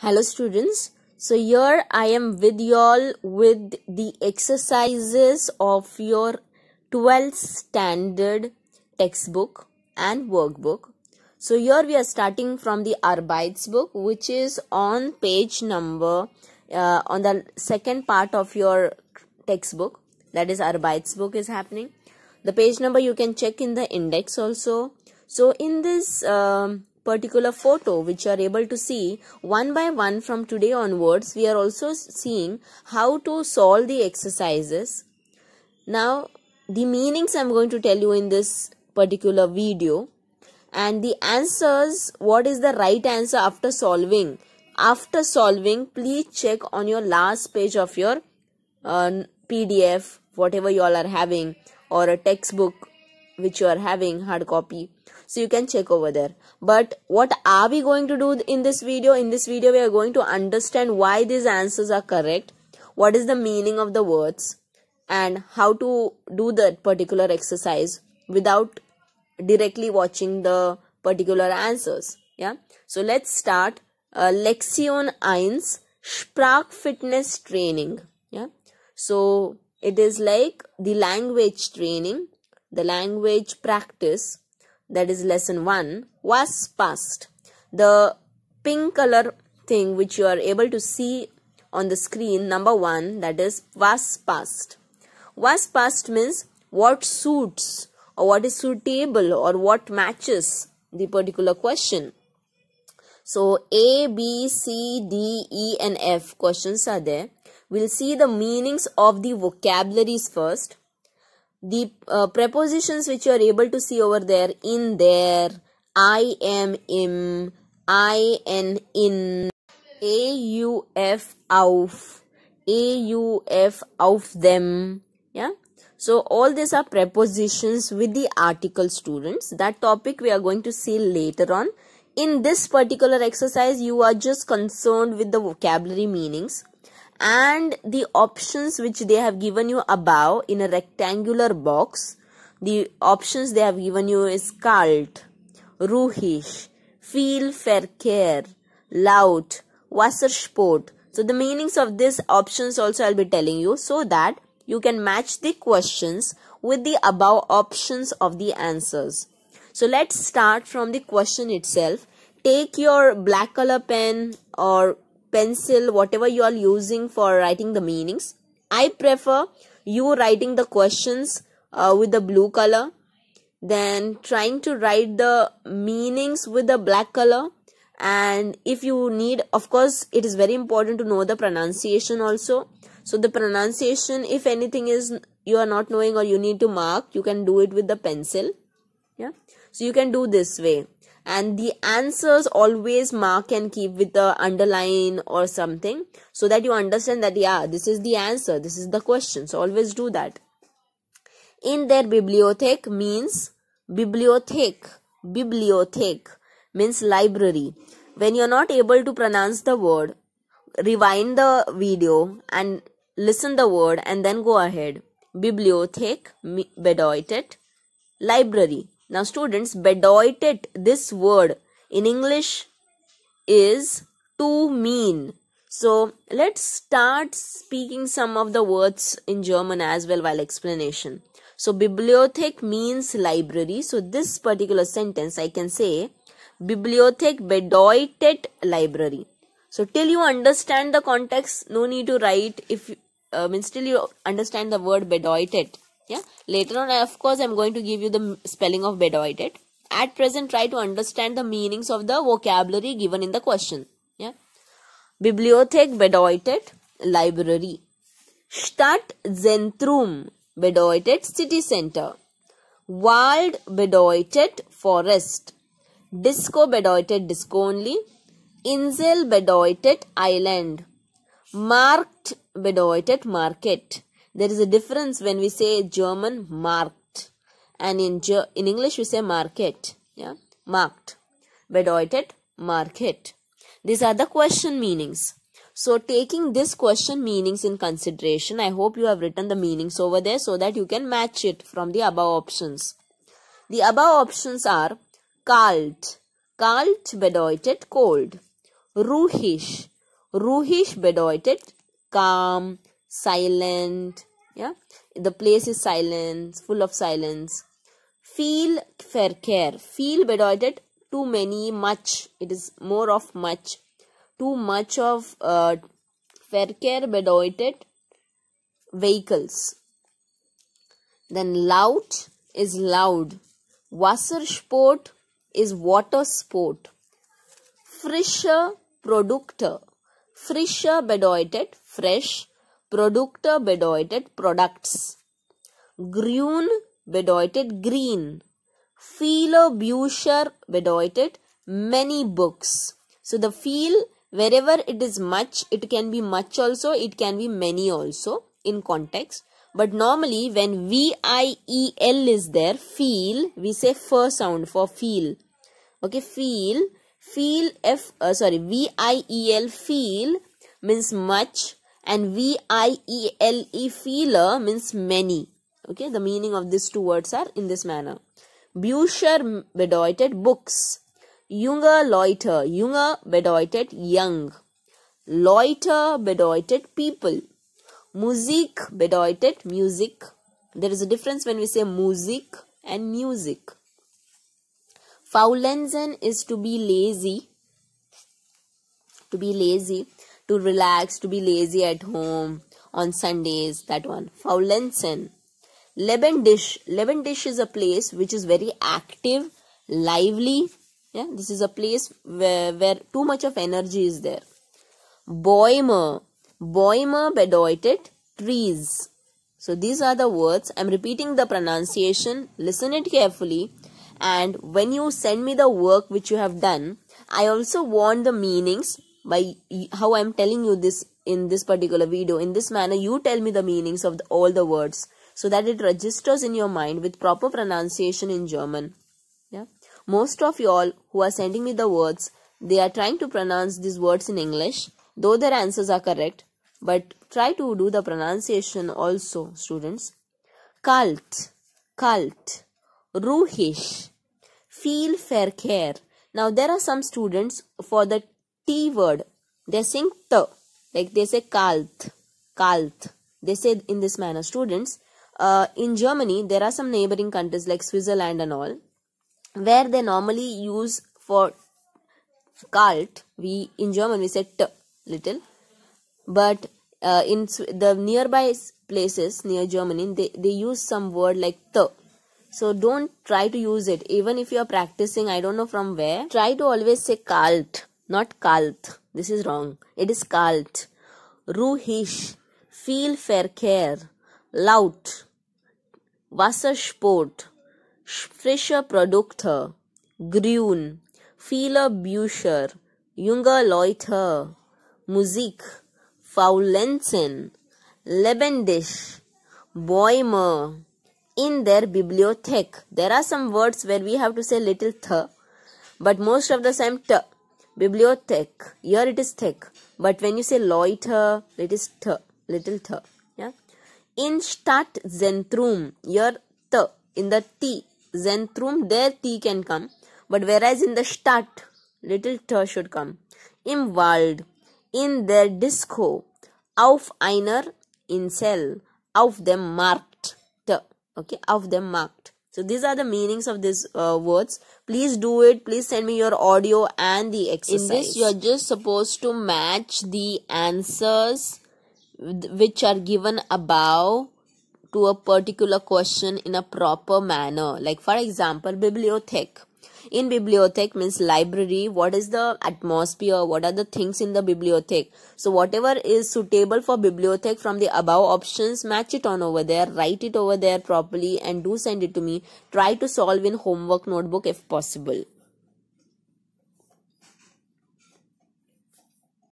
Hello students. So here I am with y'all with the exercises of your 12th standard textbook and workbook. So here we are starting from the Arbeits book which is on page number uh, on the second part of your textbook that is Arbeits book is happening. The page number you can check in the index also. So in this um, particular photo which you are able to see one by one from today onwards we are also seeing how to solve the exercises now the meanings i'm going to tell you in this particular video and the answers what is the right answer after solving after solving please check on your last page of your uh, pdf whatever you all are having or a textbook which you are having hard copy so you can check over there but what are we going to do in this video in this video we are going to understand why these answers are correct what is the meaning of the words and how to do that particular exercise without directly watching the particular answers yeah so let's start uh, lexion 1 sprach fitness training yeah so it is like the language training the language practice, that is lesson 1, was passed. The pink color thing which you are able to see on the screen, number 1, that is was passed. Was passed means what suits or what is suitable or what matches the particular question. So A, B, C, D, E and F questions are there. We'll see the meanings of the vocabularies first the uh, prepositions which you are able to see over there in there i am im i n in a u f auf a u f auf them yeah so all these are prepositions with the article students that topic we are going to see later on in this particular exercise you are just concerned with the vocabulary meanings and the options which they have given you above in a rectangular box the options they have given you is cult ruhish feel verkehr laut wassersport so the meanings of these options also i'll be telling you so that you can match the questions with the above options of the answers so let's start from the question itself take your black color pen or pencil, whatever you are using for writing the meanings. I prefer you writing the questions uh, with the blue color than trying to write the meanings with the black color and if you need of course it is very important to know the pronunciation also so the pronunciation if anything is you are not knowing or you need to mark you can do it with the pencil yeah so you can do this way and the answers always mark and keep with the underline or something so that you understand that yeah this is the answer this is the question so always do that in their bibliothèque means bibliothèque bibliothèque means library when you're not able to pronounce the word rewind the video and listen the word and then go ahead bibliothèque bedeutet library now, students, bedoited, this word in English is to mean. So, let's start speaking some of the words in German as well while explanation. So, bibliothek means library. So, this particular sentence I can say bibliothek bedeutet library. So, till you understand the context, no need to write if uh, means till you understand the word bedeutet yeah later on of course i'm going to give you the spelling of bedoited at present try to understand the meanings of the vocabulary given in the question yeah bibliothek bedoited library stadt zentrum bedeutet city center Wald bedeutet Forest. Disco bedeutet Disco only. Insel bedeutet Island. Markt bedeutet Market. There is a difference when we say German marked and in, in English we say market. Yeah, marked. Bedeutet, market. These are the question meanings. So taking this question meanings in consideration, I hope you have written the meanings over there so that you can match it from the above options. The above options are kalt, kalt bedeutet cold, ruhish, ruhish bedeutet calm, silent yeah the place is silence full of silence feel fair care feel bedoited too many much it is more of much too much of uh, fair care bedoited vehicles then loud is loud wasser sport is water sport frischer produkte frischer bedeutet fresh Produkte bedeutet Products. Grün bedeutet green. Viele Bücher bedeutet many books. So the feel wherever it is much, it can be much also, it can be many also in context. But normally when V-I-E-L is there, feel, we say first sound for feel. Okay, feel, feel, F, uh, sorry, V-I-E-L, feel means much and V I E L E feeler means many. Okay, the meaning of these two words are in this manner. Bücher bedeutet books. Junger Leute, junger bedeutet young. Leute bedeutet people. Musik bedeutet music. There is a difference when we say Musik and music. Faulenzen is to be lazy. To be lazy to relax, to be lazy at home on Sundays, that one. Faulensen. Lebendisch. Lebendish is a place which is very active, lively. Yeah, this is a place where, where too much of energy is there. Boimer. Boimer bedeutet trees. So these are the words. I'm repeating the pronunciation. Listen it carefully. And when you send me the work which you have done, I also want the meanings by how i'm telling you this in this particular video in this manner you tell me the meanings of the, all the words so that it registers in your mind with proper pronunciation in german yeah most of y'all who are sending me the words they are trying to pronounce these words in english though their answers are correct but try to do the pronunciation also students Cult, cult, ruhish feel fair care now there are some students for the T word. They sing the. Like they say kalt kalt They say in this manner. Students, uh, in Germany, there are some neighboring countries like Switzerland and all, where they normally use for kalt we in German we say t little, but uh, in the nearby places near Germany, they, they use some word like t. So don't try to use it, even if you are practicing, I don't know from where. Try to always say kalt not cult. This is wrong. It is cult. Ruhish, feel fair care, laut, Wassersport, frische Produkte, grün, viele Bücher, junge Leute, Musik, Faulenzen, lebendig, Bäume, in their bibliothek. There are some words where we have to say little th, but most of the time th bibliothek here it is thick but when you say loiter it is th little th yeah in stadt zentrum here th in the t zentrum there t can come but whereas in the stadt little th should come im wald in their disco auf einer insel auf dem markt th okay auf dem markt so these are the meanings of these uh, words. Please do it. Please send me your audio and the exercise. In this, you're just supposed to match the answers which are given above to a particular question in a proper manner. Like for example, bibliothek in bibliothèque means library what is the atmosphere what are the things in the bibliothèque so whatever is suitable for bibliothèque from the above options match it on over there write it over there properly and do send it to me try to solve in homework notebook if possible